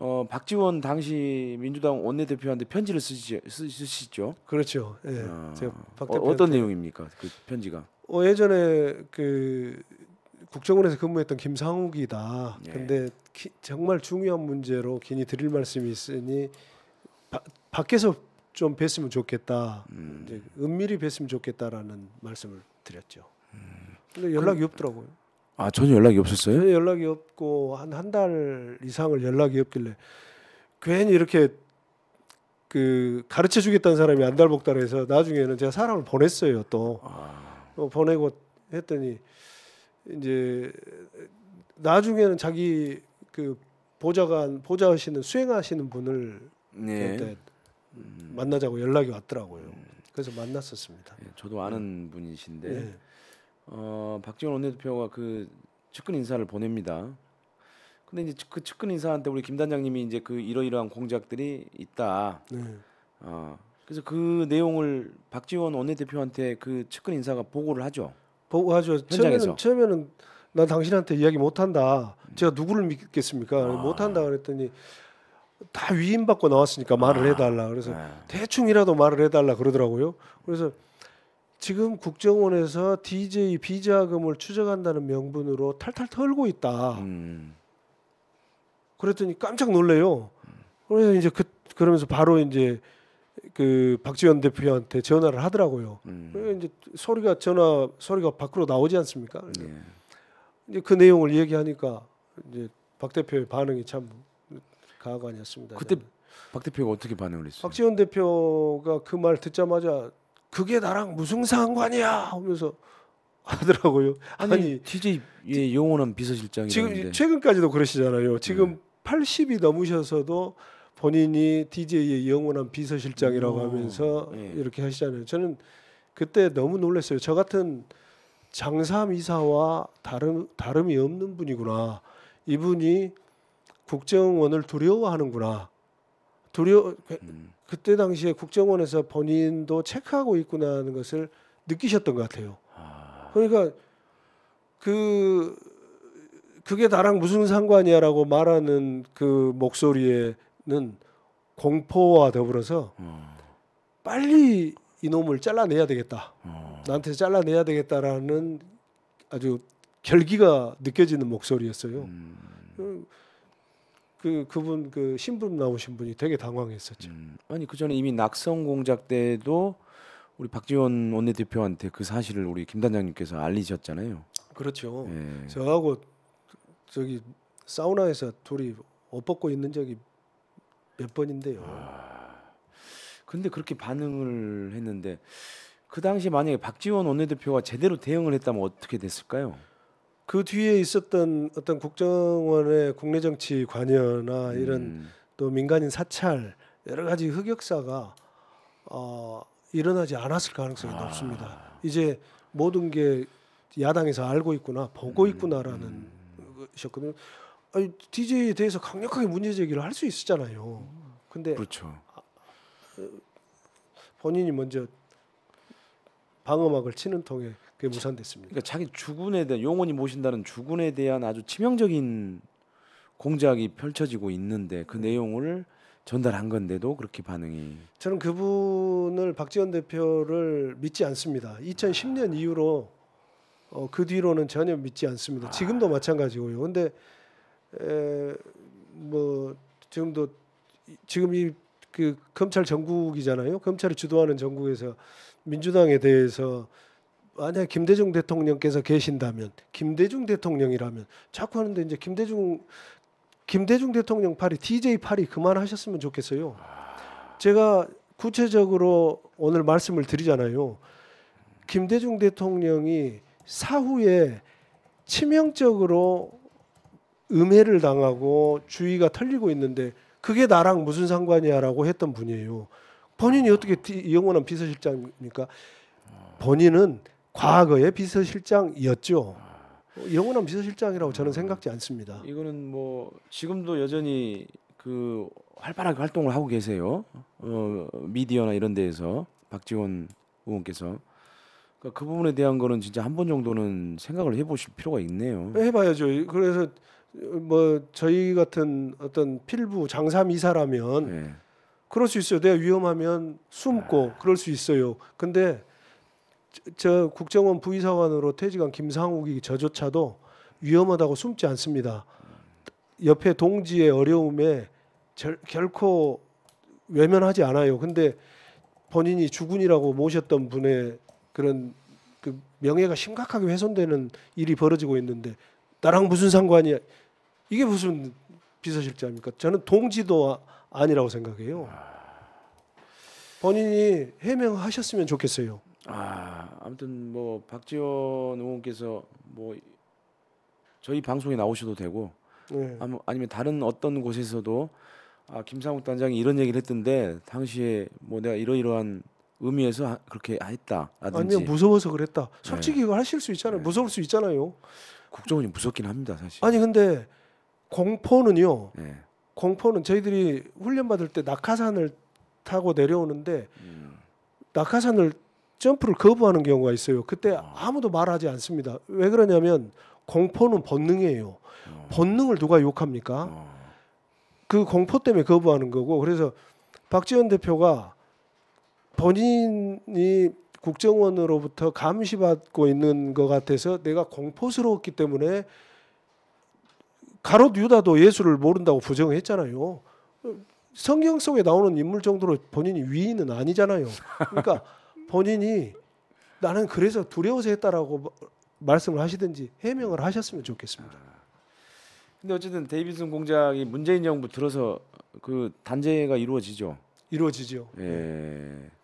어, 박지원 당시 민주당 원내대표한테 편지를 쓰시, 죠 그렇죠. 예. 네. 아, 제가 박대 어, 떤 내용입니까? 그 편지가? 어, 예전에 그 국정원에서 근무했던 김상욱이다. 예. 근데 기, 정말 중요한 문제로 괜히 드릴 말씀이 있으니 바, 밖에서 좀 뵀으면 좋겠다. 음. 이제 은밀히 뵀으면 좋겠다라는 말씀을 드렸죠. 음. 근데 연락이 그 없더라고요. 아 전혀 연락이 없었어요? 전혀 연락이 없고 한 한 달 이상을 연락이 없길래 괜히 이렇게 그 가르쳐 주겠다는 사람이 안달복달 해서 나중에는 제가 사람을 보냈어요 또 아. 어, 보내고 했더니 이제 나중에는 자기 그 보좌관 보좌하시는 수행하시는 분을 네. 그때 음. 만나자고 연락이 왔더라고요. 그래서 만났었습니다. 예, 저도 아는 분이신데 예. 어, 박지원 원내대표가 그 측근 인사를 보냅니다. 근데 이제 그 측근 인사한테 우리 김 단장님이 이제 그 이러이러한 공작들이 있다. 네. 어, 그래서 그 내용을 박지원 원내대표한테 그 측근 인사가 보고를 하죠. 보고하죠. 현장에서. 처음에는, 처음에는 난 당신한테 이야기 못한다. 제가 누구를 믿겠습니까? 아. 못한다 그랬더니 다 위임받고 나왔으니까 말을 아. 해달라. 그래서 아. 대충이라도 말을 해달라 그러더라고요. 그래서 지금 국정원에서 DJ 비자금을 추적한다는 명분으로 탈탈 털고 있다. 음. 그랬더니 깜짝 놀래요. 그래서 이제 그 그러면서 바로 이제 그 박지원 대표한테 전화를 하더라고요. 음. 그러니까 이제 소리가 전화 소리가 밖으로 나오지 않습니까? 예. 이제 그 내용을 얘기하니까 이제 박 대표의 반응이 참 가관이었습니다. 그때 저는. 박 대표가 어떻게 반응을 했어요? 박지원 대표가 그 말 듣자마자 그게 나랑 무슨 상관이야 하면서 하더라고요. 아니, 아니 TJ의 예, 영원한 비서실장이 지금 최근까지도 그러시잖아요. 지금 네. 80이 넘으셔서도 본인이 DJ의 영원한 비서실장이라고 오, 하면서 네. 이렇게 하시잖아요. 저는 그때 너무 놀랐어요. 저 같은 장삼 이사와 다름 다름이 없는 분이구나. 이분이 국정원을 두려워하는구나. 두려 그, 음. 그때 당시에 국정원에서 본인도 체크하고 있구나 하는 것을 느끼셨던 것 같아요. 아. 그러니까 그 그게 나랑 무슨 상관이야라고 말하는 그 목소리에는 공포와 더불어서 어. 빨리 이놈을 잘라내야 되겠다. 어. 나한테 잘라내야 되겠다라는 아주 결기가 느껴지는 목소리였어요. 음. 음. 그 그분 그 신부름 나오신 분이 되게 당황했었죠. 음. 아니 그 전에 이미 낙성 공작 때도 우리 박지원 원내대표한테 그 사실을 우리 김 단장님께서 알리셨잖아요. 그렇죠. 예. 저하고 저기 사우나에서 둘이 엇벗고 있는 적이 몇 번인데요. 아, 근데 그렇게 반응을 했는데 그 당시 만약에 박지원 원내대표가 제대로 대응을 했다면 어떻게 됐을까요? 그 뒤에 있었던 어떤 국정원의 국내 정치 관여나 이런 음. 또 민간인 사찰 여러 가지 흑역사가 어, 일어나지 않았을 가능성이 아. 높습니다. 이제 모든 게 야당에서 알고 있구나 보고 음. 있구나라는 음. 것이었거든요. 아니 DJ에 대해서 강력하게 문제 제기를 할 수 있었잖아요. 근데 그렇죠. 아, 어, 본인이 먼저 방어막을 치는 통에 그게 무산됐습니다. 그러니까 자기 주군에 대한 영원히 모신다는 주군에 대한 아주 치명적인 공작이 펼쳐지고 있는데 그 네. 내용을 전달한 건데도 그렇게 반응이 저는 그분을 박지원 대표를 믿지 않습니다. 2010년 아. 이후로 어, 그 뒤로는 전혀 믿지 않습니다. 아. 지금도 마찬가지고요. 근데 에, 뭐 지금도 지금 이그 검찰 전국이잖아요. 검찰이 주도하는 전국에서 민주당에 대해서 만약 김대중 대통령께서 계신다면 김대중 대통령이라면 자꾸 하는데 이제 김대중 김대중 대통령 팔이 DJ 팔이 그만하셨으면 좋겠어요. 제가 구체적으로 오늘 말씀을 드리잖아요. 김대중 대통령이 사후에 치명적으로 음해를 당하고 주의가 털리고 있는데 그게 나랑 무슨 상관이야라고 했던 분이에요. 본인이 어떻게 영원한 비서실장입니까? 본인은 과거의 비서실장이었죠. 영원한 비서실장이라고 저는 생각지 않습니다. 이거는 뭐 지금도 여전히 그 활발하게 활동을 하고 계세요. 어, 미디어나 이런 데에서 박지원 의원께서 그러니까 그 부분에 대한 거는 진짜 한 번 정도는 생각을 해보실 필요가 있네요. 해봐야죠. 그래서 뭐 저희 같은 어떤 필부 장삼 이사라면 네. 그럴 수 있어요. 내가 위험하면 숨고 아. 그럴 수 있어요. 근데 저, 저 국정원 부의사관으로 퇴직한 김상욱이 저조차도 위험하다고 숨지 않습니다. 옆에 동지의 어려움에 절, 결코 외면하지 않아요. 근데 본인이 주군이라고 모셨던 분의 그런 그 명예가 심각하게 훼손되는 일이 벌어지고 있는데 나랑 무슨 상관이야? 이게 무슨 비서실장입니까? 저는 동지도 아, 아니라고 생각해요. 아. 본인이 해명하셨으면 좋겠어요. 아, 아무튼 뭐 박지원 의원께서 뭐 저희 방송에 나오셔도 되고 네. 아니면 다른 어떤 곳에서도 아, 김상욱 단장이 이런 얘기를 했던데 당시에 뭐 내가 이러이러한 의미에서 그렇게 했다 아니면 무서워서 그랬다. 네. 솔직히 네. 이거 하실 수 있잖아요. 네. 무서울 수 있잖아요. 국정원이 무섭긴 합니다, 사실. 아니 근데 공포는요. 네. 공포는 저희들이 훈련 받을 때 낙하산을 타고 내려오는데 음. 낙하산을 점프를 거부하는 경우가 있어요. 그때 아. 아무도 말하지 않습니다. 왜 그러냐면 공포는 본능이에요. 어. 본능을 누가 욕합니까? 어. 그 공포 때문에 거부하는 거고 그래서 박지원 대표가 본인이 국정원으로부터 감시받고 있는 것 같아서 내가 공포스러웠기 때문에 가롯 유다도 예수를 모른다고 부정했잖아요. 성경 속에 나오는 인물 정도로 본인이 위인은 아니잖아요. 그러니까 본인이 나는 그래서 두려워서 했다라고 말씀을 하시든지 해명을 하셨으면 좋겠습니다. 근데 어쨌든 데이비슨 공작이 문재인 정부 들어서 그 단죄가 이루어지죠. 이루어지죠. 예.